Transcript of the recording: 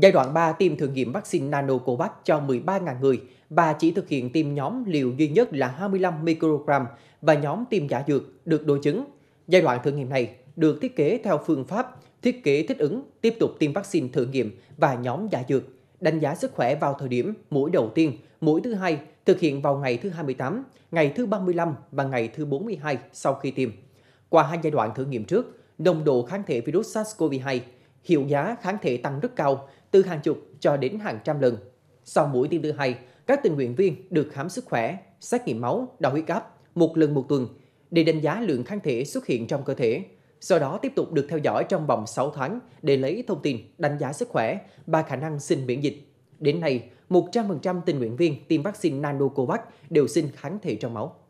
Giai đoạn 3 tiêm thử nghiệm vaccine Nanocovax cho 13.000 người và chỉ thực hiện tiêm nhóm liều duy nhất là 25 microgram và nhóm tiêm giả dược được đối chứng. Giai đoạn thử nghiệm này được thiết kế theo phương pháp thiết kế thích ứng, tiếp tục tiêm vaccine thử nghiệm và nhóm giả dược, đánh giá sức khỏe vào thời điểm mũi đầu tiên, mũi thứ hai thực hiện vào ngày thứ 28, ngày thứ 35 và ngày thứ 42 sau khi tiêm. Qua hai giai đoạn thử nghiệm trước, nồng độ kháng thể virus SARS-CoV-2 hiệu giá kháng thể tăng rất cao, từ hàng chục cho đến hàng trăm lần. Sau mũi tiêm thứ hai, các tình nguyện viên được khám sức khỏe, xét nghiệm máu, đo huyết áp một lần một tuần để đánh giá lượng kháng thể xuất hiện trong cơ thể. Sau đó tiếp tục được theo dõi trong vòng 6 tháng để lấy thông tin đánh giá sức khỏe và khả năng sinh miễn dịch. Đến nay, 100% tình nguyện viên tiêm vaccine Nanocovax đều sinh kháng thể trong máu.